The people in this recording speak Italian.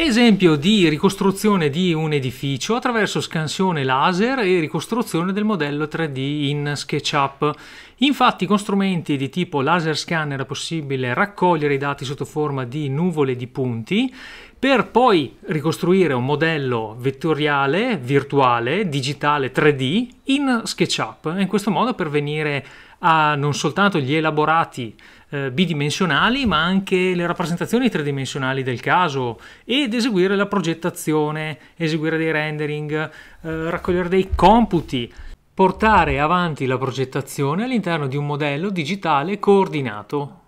Esempio di ricostruzione di un edificio attraverso scansione laser e ricostruzione del modello 3D in SketchUp. Infatti con strumenti di tipo laser scanner è possibile raccogliere i dati sotto forma di nuvole di punti per poi ricostruire un modello vettoriale, virtuale, digitale 3D in SketchUp, in questo modo per venire a non soltanto gli elaborati eh, bidimensionali, ma anche le rappresentazioni tridimensionali del caso ed eseguire la progettazione, eseguire dei rendering, eh, raccogliere dei computi, portare avanti la progettazione all'interno di un modello digitale coordinato.